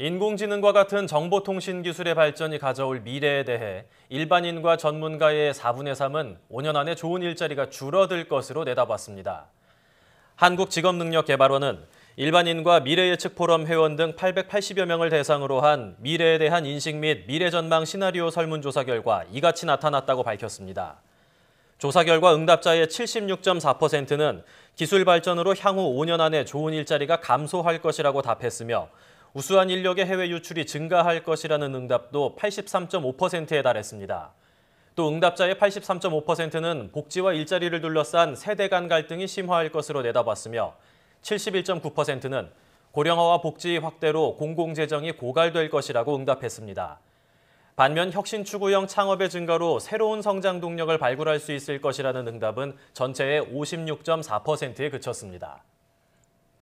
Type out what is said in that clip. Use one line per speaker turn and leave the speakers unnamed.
인공지능과 같은 정보통신 기술의 발전이 가져올 미래에 대해 일반인과 전문가의 4분의 3은 5년 안에 좋은 일자리가 줄어들 것으로 내다봤습니다. 한국직업능력개발원은 일반인과 미래예측 포럼 회원 등 880여 명을 대상으로 한 미래에 대한 인식 및 미래전망 시나리오 설문조사 결과 이같이 나타났다고 밝혔습니다. 조사 결과 응답자의 76.4%는 기술 발전으로 향후 5년 안에 좋은 일자리가 감소할 것이라고 답했으며 우수한 인력의 해외 유출이 증가할 것이라는 응답도 83.5%에 달했습니다. 또 응답자의 83.5%는 복지와 일자리를 둘러싼 세대 간 갈등이 심화할 것으로 내다봤으며 71.9%는 고령화와 복지 확대로 공공재정이 고갈될 것이라고 응답했습니다. 반면 혁신 추구형 창업의 증가로 새로운 성장 동력을 발굴할 수 있을 것이라는 응답은 전체의 56.4%에 그쳤습니다.